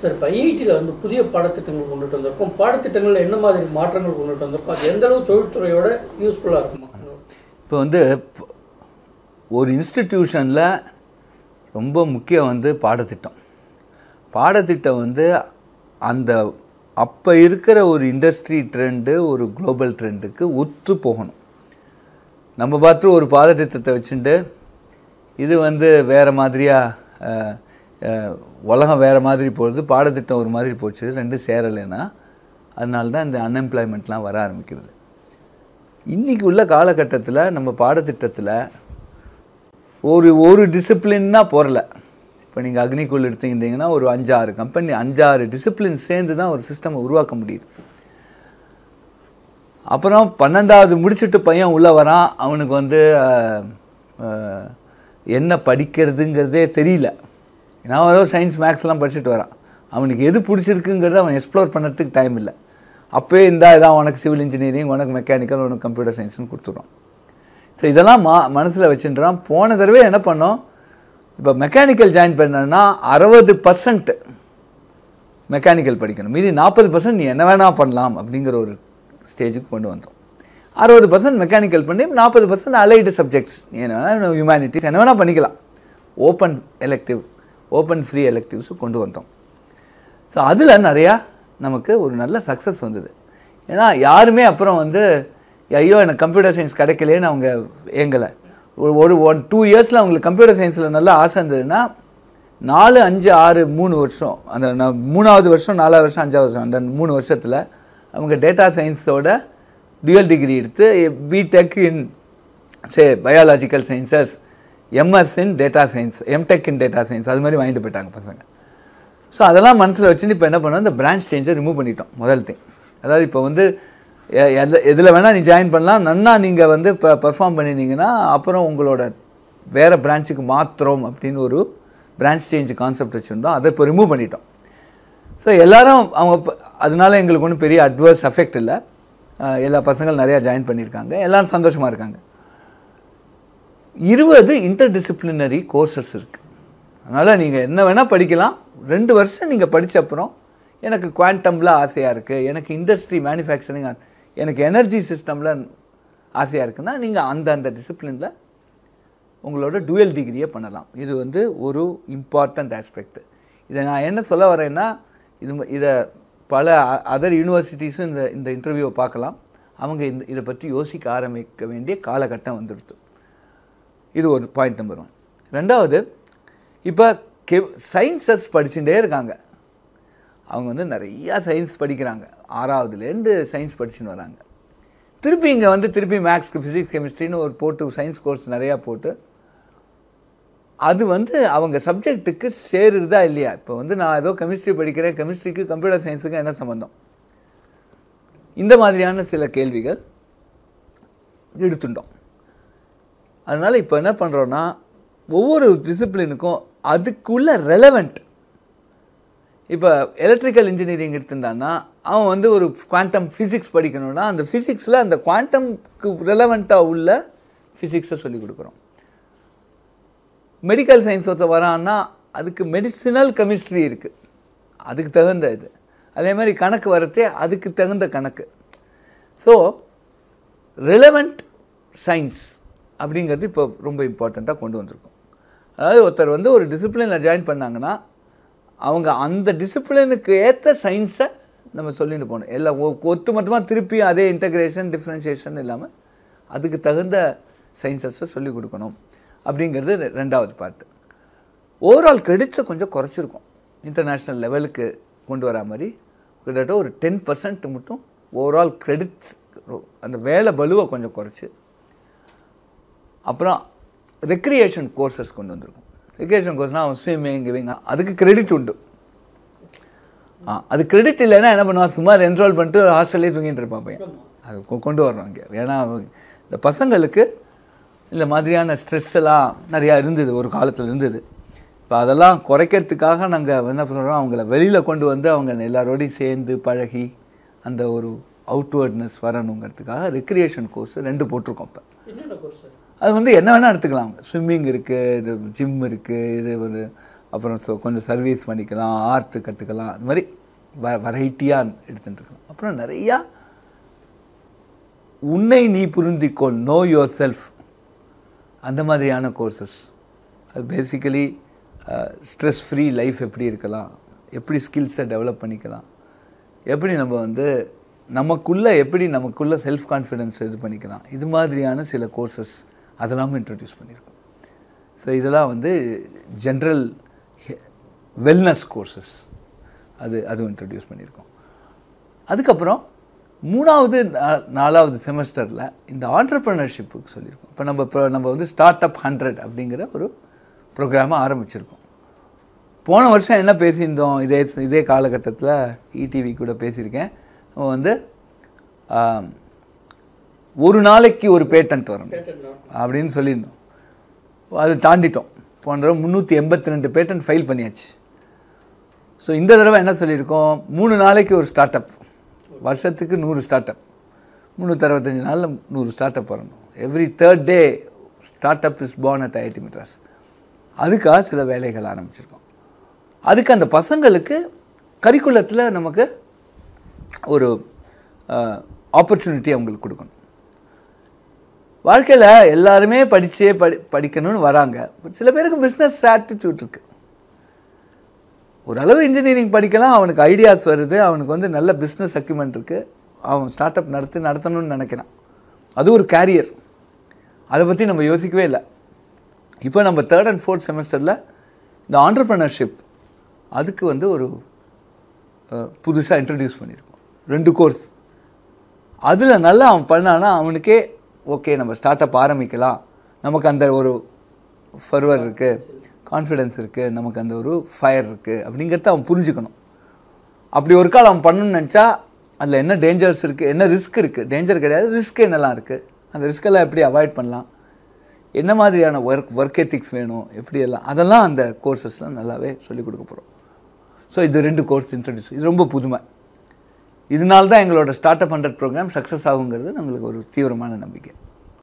sir இப்போ ஐஐடியில் வந்து புதிய பாடத்திட்டங்கள் கொண்டுட்டு வந்திருக்கோம் பாடத்திட்டங்களில் என்ன மாதிரி மாற்றங்கள் கொண்டுட்டு வந்திருக்கோம் அது எந்தளவு தொழில்துறையோட யூஸ்ஃபுல்லாக இருக்குமா இப்போ வந்து ஒரு இன்ஸ்டிடியூஷனில் ரொம்ப முக்கியம் வந்து பாடத்திட்டம் பாடத்திட்டம் வந்து அந்த அப்போ இருக்கிற ஒரு இண்டஸ்ட்ரி ட்ரெண்டு ஒரு குளோபல் ட்ரெண்டுக்கு ஒத்து போகணும் நம்ம பார்த்து ஒரு பாதத்திட்டத்தை வச்சுட்டு இது வந்து வேறு மாதிரியாக உலகம் வேறு மாதிரி போகிறது பாடத்திட்டம் ஒரு மாதிரி போச்சு ரெண்டும் சேரலைன்னா அதனால தான் இந்த அன்எம்ப்ளாய்மெண்ட்லாம் வர ஆரம்பிக்கிறது இன்றைக்கி உள்ள காலகட்டத்தில் நம்ம பாடத்திட்டத்தில் ஒரு ஒரு டிசிப்ளின்னா போகல இப்போ நீங்கள் அக்னிக்குள் எடுத்துக்கிட்டிங்கன்னா ஒரு அஞ்சாறு கம்பெனி அஞ்சாறு டிசிப்ளின் சேர்ந்து தான் ஒரு சிஸ்டமை உருவாக்க முடியுது அப்புறம் பன்னெண்டாவது முடிச்சுட்டு பையன் உள்ளே வரான் அவனுக்கு வந்து என்ன படிக்கிறதுங்கிறதே தெரியல நான் ஏதோ சயின்ஸ் மேக்ஸ்லாம் படிச்சுட்டு வரான் அவனுக்கு எது பிடிச்சிருக்குங்கிறத அவன் எக்ஸ்ப்ளோர் பண்ணுறதுக்கு டைம் இல்லை அப்போயே இருந்தால் இதான் உனக்கு சிவில் இன்ஜினியரிங் உனக்கு மெக்கானிக்கல் உனக்கு கம்ப்யூட்டர் சயின்ஸ்னு கொடுத்துருவான் ஸோ இதெல்லாம் மா மனசில் வச்சுட்டுறான் போன தடவை என்ன பண்ணோம் இப்போ மெக்கானிக்கல் ஜாயின் பண்ணனா அறுபது பர்சன்ட் மெக்கானிக்கல் படிக்கணும் மீதி நாற்பது பர்சன்ட் நீ என்ன வேணால் பண்ணலாம் அப்படிங்கிற ஒரு ஸ்டேஜுக்கு கொண்டு வந்தோம் அறுபது பர்சன்ட் மெக்கானிக்கல் பண்ணி நாற்பது பர்சன்ட் அலைடு சப்ஜெக்ட்ஸ் என்ன வேணால் ஹியூமனிட்டிஸ் என்ன வேணால் பண்ணிக்கலாம் ஓப்பன் எலெக்டிவ் ஓப்பன் ஃப்ரீ எலக்டிவ்ஸும் கொண்டு வந்தோம் ஸோ அதில் நிறையா நமக்கு ஒரு நல்ல சக்ஸஸ் வந்தது ஏன்னா யாருமே அப்புறம் வந்து ஐயோ எனக்கு கம்ப்யூட்டர் சயின்ஸ் கிடைக்கலேன்னு அவங்க ஏங்கலை ஒரு ஒரு ஒன் டூ இயர்ஸில் அவங்களுக்கு கம்ப்யூட்டர் சயின்ஸில் நல்லா ஆசை இருந்ததுன்னா நாலு அஞ்சு ஆறு மூணு வருஷம் அந்த நான் மூணாவது வருஷம் நாலாவது வருஷம் அஞ்சாவது வருஷம் அந்த மூணு வருஷத்தில் அவங்க டேட்டா சயின்ஸோட டியூஎல் டிகிரி எடுத்து BTech in say biological sciences MS in data science MTech in data science அது மாதிரி வாங்கிட்டு போயிட்டாங்க பசங்க ஸோ அதெல்லாம் மனசில் வச்சுட்டு இப்போ என்ன பண்ணோம் இந்த பிரான்ச் சேஞ்சை ரிமூவ் பண்ணிட்டோம் முதல் திங் அதாவது இப்போ வந்து எதில் வேணால் நீ ஜாயின் பண்ணலாம் நன்னா நீங்கள் வந்து இப்போ பெர்ஃபார்ம் பண்ணினீங்கன்னா அப்புறம் உங்களோட வேறு பிரான்ச்சுக்கு மாத்திரம் அப்படின்னு ஒரு பிரான்ச் சேஞ்ச் கான்செப்ட் வச்சுருந்தோம் அதை இப்போ ரிமூவ் பண்ணிட்டோம் ஸோ எல்லோரும் அவங்க அதனால எங்களுக்கு ஒன்றும் பெரிய அட்வர்ஸ் எஃபெக்ட் இல்லை எல்லா பசங்களும் நிறையா ஜாயின் பண்ணியிருக்காங்க எல்லோரும் சந்தோஷமாக இருக்காங்க இருபது இன்டர் டிசிப்ளினரி கோர்சஸ் இருக்குது அதனால் நீங்கள் என்ன வேணால் படிக்கலாம் ரெண்டு வருஷம் நீங்கள் படித்த அப்புறம் எனக்கு குவாண்டமில் ஆசையாக இருக்குது எனக்கு இண்டஸ்ட்ரி மேனுஃபேக்சரிங் எனக்கு எனர்ஜி சிஸ்டமில் ஆசையாக இருக்குன்னா நீங்கள் அந்தந்த டிசிப்ளினில் உங்களோட டுவெல் டிகிரியை பண்ணலாம் இது வந்து ஒரு இம்பார்ட்டண்ட் ஆஸ்பெக்ட் இதை நான் என்ன சொல்ல வரேன்னா இது இதை பல அதர் யூனிவர்சிட்டிஸும் இந்த இந்த இன்டர்வியூவை பார்க்கலாம் அவங்க இந்த இதை பற்றி யோசிக்க ஆரம்பிக்க வேண்டிய காலகட்டம் வந்துடுது இது ஒரு பாயிண்ட் நம்பர் ஒன் ரெண்டாவது இப்போ கெ சயின்ஸஸ் படிச்சுட்டே இருக்காங்க அவங்க வந்து நிறையா சயின்ஸ் படிக்கிறாங்க ஆறாவதுலேருந்து சயின்ஸ் படிச்சுன்னு வராங்க திருப்பி இங்கே வந்து திருப்பி மேக்ஸ்க்கு ஃபிசிக்ஸ் கெமிஸ்ட்ரின்னு ஒரு போட்டு சயின்ஸ் கோர்ஸ் நிறையா போட்டு அது வந்து அவங்க சப்ஜெக்ட்டுக்கு சேருறதா இல்லையா இப்போ வந்து நான் ஏதோ கெமிஸ்ட்ரி படிக்கிறேன் கெமிஸ்ட்ரிக்கு கம்ப்யூட்டர் சயின்ஸுக்கு என்ன சம்மந்தம் இந்த மாதிரியான சில கேள்விகள் எடுத்துட்டோம் அதனால் இப்போ என்ன பண்ணுறோன்னா ஒவ்வொரு டிசிப்ளினுக்கும் அதுக்குள்ளே ரெலவெண்ட் இப்போ எலக்ட்ரிக்கல் இன்ஜினியரிங் எடுத்துட்டான்னா அவன் வந்து ஒரு குவாண்டம் ஃபிசிக்ஸ் படிக்கணும்னா அந்த ஃபிசிக்ஸில் அந்த குவாண்டம்க்கு ரெலவெண்ட்டாக உள்ள ஃபிசிக்ஸை சொல்லிக் கொடுக்குறோம் மெடிக்கல் சயின்ஸ் ஒருத்தர் வரான்னா அதுக்கு மெடிசினல் கெமிஸ்ட்ரி இருக்குது அதுக்கு தகுந்த இது அதே மாதிரி கணக்கு வரத்தே அதுக்கு தகுந்த கணக்கு ஸோ ரிலவெண்ட் சயின்ஸ் அப்படிங்கிறது இப்போ ரொம்ப இம்பார்ட்டண்ட்டாக கொண்டு வந்திருக்கோம் அதாவது ஒருத்தர் வந்து ஒரு டிசிப்ளினில் ஜாயின் பண்ணாங்கன்னா அவங்க அந்த டிசிப்ளினுக்கு ஏற்ற சயின்ஸை நம்ம சொல்லிட்டு போகணும் எல்லாம் ஒத்து மொத்தமாக திருப்பி அதே இன்டகிரேஷன் டிஃப்ரென்ஷியேஷன் இல்லாமல் அதுக்கு தகுந்த சயின்சஸை சொல்லிக் கொடுக்கணும் அப்படிங்கிறது ரெண்டாவது பார்ட்டு ஓவரால் கிரெடிட்ஸை கொஞ்சம் குறைச்சிருக்கோம் இன்டர்நேஷ்னல் லெவலுக்கு கொண்டு வரா மாதிரி கிட்டத்தட்ட ஒரு டென் பர்சன்ட் மட்டும் ஓவரால் கிரெடிட்ஸ் அந்த வேலை பலுவை கொஞ்சம் குறைச்சி அப்புறம் ரெக்ரியேஷன் கோர்சஸ் கொண்டு வந்திருக்கோம் ரெக்ரியேஷன் கோர்ஸ்னால் அவன் ஸ்விம்மிங் இவங்க அதுக்கு கிரெடிட் உண்டு ஆ அது கிரெடிட் இல்லைன்னா என்ன பண்ணுவா சும்மா என்ரோல் பண்ணிட்டு ஹாஸ்டல்லே தூங்கிட்டு இருப்பான் பையன் அது கொண்டு வரணும் இங்கே ஏன்னா இந்த பசங்களுக்கு இந்த மாதிரியான ஸ்ட்ரெஸ் எல்லாம் நிறையா இருந்தது ஒரு காலத்தில் இருந்தது இப்போ அதெல்லாம் குறைக்கிறதுக்காக நாங்கள் என்ன பண்ணுறோம் அவங்கள வெளியில் கொண்டு வந்து அவங்க எல்லாரோடையும் சேர்ந்து பழகி அந்த ஒரு அவுட்வர்ட்னஸ் வரணுங்கிறதுக்காக ரெக்ரியேஷன் கோர்ஸ் ரெண்டு போட்டிருக்கோம் இப்போ அது வந்து என்ன வேணால் எடுத்துக்கலாம் ஸ்விம்மிங் இருக்குது இது ஜிம் இருக்குது இது ஒரு அப்புறம் கொஞ்சம் சர்வீஸ் பண்ணிக்கலாம் ஆர்ட்டு கற்றுக்கலாம் அது மாதிரி வ வெரைட்டியாக எடுத்துட்டுருக்கலாம் அப்புறம் நிறையா உன்னை நீ புரிந்திக்கொள் நோ யோர் செல்ஃப் அந்த மாதிரியான கோர்சஸ் அது பேசிக்கலி ஸ்ட்ரெஸ் ஃப்ரீ லைஃப் எப்படி இருக்கலாம் எப்படி ஸ்கில்ஸை டெவலப் பண்ணிக்கலாம் எப்படி நம்ம வந்து நமக்குள்ளே எப்படி நமக்குள்ளே செல்ஃப் கான்ஃபிடென்ஸ் இது பண்ணிக்கலாம் இது மாதிரியான சில கோர்சஸ் அதெல்லாமும் இன்ட்ரடியூஸ் பண்ணியிருக்கோம் ஸோ இதெல்லாம் வந்து ஜென்ரல் வெல்னஸ் கோர்சஸ் அது அதுவும் இன்ட்ரடியூஸ் பண்ணியிருக்கோம் அதுக்கப்புறம் மூணாவது நாலாவது செமஸ்டரில் இந்த ஆண்டர்ப்ரனர்ஷிப்புக்கு சொல்லியிருக்கோம் இப்போ நம்ம இப்போ நம்ம வந்து ஸ்டார்ட் அப் ஹண்ட்ரட் அப்படிங்கிற ஒரு ப்ரோக்ராமை ஆரம்பிச்சிருக்கோம் போன வருஷம் என்ன பேசியிருந்தோம் இதே இதே காலகட்டத்தில் இடிவி e கூட பேசியிருக்கேன் நம்ம வந்து ஒரு நாளைக்கு ஒரு பேட்டன்ட் வரணும் அப்படின்னு சொல்லியிருந்தோம் அது தாண்டிட்டோம் போன தடவை முந்நூற்றி எண்பத்தி ரெண்டு பேட்டன்ட் ஃபைல் பண்ணியாச்சு ஸோ இந்த தடவை என்ன சொல்லியிருக்கோம் மூணு நாளைக்கு ஒரு ஸ்டார்ட் அப் வருஷத்துக்கு நூறு ஸ்டார்ட் அப் முந்நூற்றி அறுபத்தஞ்சு நாளில் நூறு ஸ்டார்ட் அப் வரணும் every third day startup is born at IIT Madras அதுக்காக சில வேலைகள் ஆரம்பிச்சிருக்கோம் அதுக்கு அந்த பசங்களுக்கு கரிக்குலத்தில் நமக்கு ஒரு ஆப்பர்ச்சுனிட்டி அவங்களுக்கு கொடுக்கணும் வாழ்க்கையில் எல்லாருமே படித்தே படி படிக்கணும்னு வராங்க சில பேருக்கு பிஸ்னஸ் ஆட்டிடியூட் இருக்குது ஓரளவு இன்ஜினியரிங் படிக்கலாம் அவனுக்கு ஐடியாஸ் வருது அவனுக்கு வந்து நல்ல பிஸ்னஸ் அக்யூமெண்ட் இருக்குது அவன் ஸ்டார்ட் அப் நடத்தி நடத்தணும்னு நினைக்கிறான் அது ஒரு கேரியர் அதை பற்றி நம்ம யோசிக்கவே இல்லை இப்போ நம்ம தேர்ட் அண்ட் ஃபோர்த் செமஸ்டரில் இந்த ஆண்டர்பிரினர்ஷிப் அதுக்கு வந்து ஒரு புதுசாக இன்ட்ரடியூஸ் பண்ணியிருக்கோம் ரெண்டு கோர்ஸ் அதில் நல்லா அவன் பண்ணான்னா அவனுக்கே ஓகே நம்ம ஸ்டார்ட் அப் ஆரம்பிக்கலாம் நமக்கு அந்த ஒரு ஃபர்வர் இருக்குது கான்ஃபிடென்ஸ் இருக்குது நமக்கு அந்த ஒரு ஃபயர் இருக்குது அப்படிங்கிறத அவன் புரிஞ்சுக்கணும் அப்படி ஒரு கால் அவன் பண்ணணும்னு நினச்சா அதில் என்ன டேஞ்சர்ஸ் இருக்குது என்ன ரிஸ்க் இருக்குது டேஞ்சர் கிடையாது ரிஸ்க் என்னெல்லாம் இருக்குது அந்த ரிஸ்கெல்லாம் எப்படி அவாய்ட் பண்ணலாம் என்ன மாதிரியான ஒர்க் ஒர்க் எத்திக்ஸ் வேணும் எப்படி எல்லாம் அதெல்லாம் அந்த கோர்சஸ்லாம் நல்லாவே சொல்லிக் கொடுக்க போகிறோம் ஸோ இது ரெண்டு கோர்ஸ் இன்ட்ரடியூஸ் இது ரொம்ப புதுமை இதனால்தான் எங்களோட startup hundred program success ஆகுங்கிறது எங்களுக்கு ஒரு தீவிரமான நம்பிக்கை